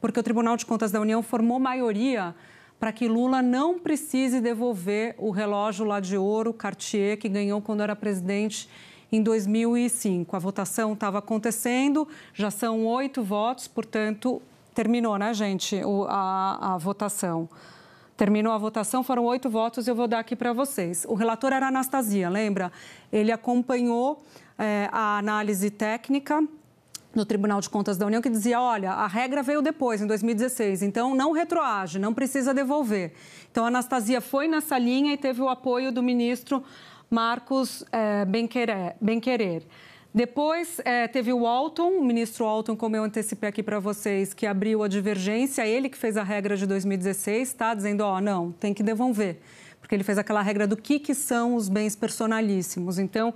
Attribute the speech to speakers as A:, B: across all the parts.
A: porque o Tribunal de Contas da União formou maioria para que Lula não precise devolver o relógio lá de ouro Cartier que ganhou quando era presidente em 2005. A votação estava acontecendo, já são oito votos, portanto, terminou, né, gente, a, a votação. Terminou a votação, foram oito votos, eu vou dar aqui para vocês. O relator era Anastasia, lembra? Ele acompanhou é, a análise técnica no Tribunal de Contas da União que dizia: olha, a regra veio depois, em 2016, então não retroage, não precisa devolver. Então a Anastasia foi nessa linha e teve o apoio do ministro Marcos é, eh, Benquerer. Benquerer. Depois eh, teve o Alton, o ministro Alton, como eu antecipei aqui para vocês, que abriu a divergência, ele que fez a regra de 2016, tá dizendo, ó, oh, não, tem que devolver, porque ele fez aquela regra do que, que são os bens personalíssimos. Então,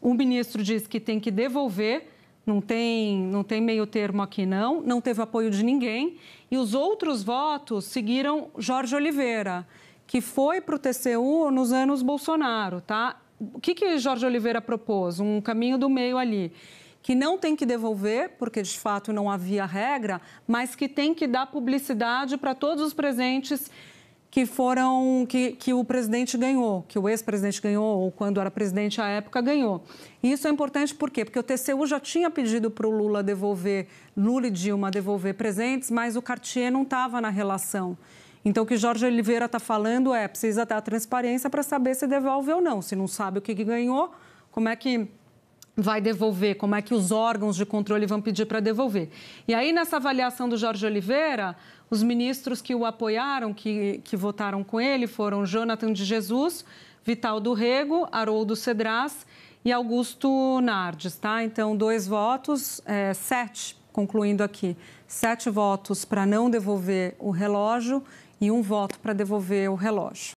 A: o ministro diz que tem que devolver, não tem, não tem meio termo aqui, não. Não teve apoio de ninguém. E os outros votos seguiram Jorge Oliveira, que foi para o TCU nos anos Bolsonaro, tá? O que, que Jorge Oliveira propôs? Um caminho do meio ali. Que não tem que devolver, porque de fato não havia regra, mas que tem que dar publicidade para todos os presentes que foram que, que o presidente ganhou, que o ex-presidente ganhou ou quando era presidente à época ganhou. E isso é importante por quê? Porque o TCU já tinha pedido para o Lula devolver, Lula e Dilma devolver presentes, mas o Cartier não estava na relação. Então, o que Jorge Oliveira está falando é precisa ter a transparência para saber se devolve ou não. Se não sabe o que, que ganhou, como é que vai devolver, como é que os órgãos de controle vão pedir para devolver. E aí, nessa avaliação do Jorge Oliveira, os ministros que o apoiaram, que, que votaram com ele, foram Jonathan de Jesus, Vital do Rego, Haroldo Cedras e Augusto Nardes, tá? Então, dois votos, é, sete, concluindo aqui, sete votos para não devolver o relógio e um voto para devolver o relógio.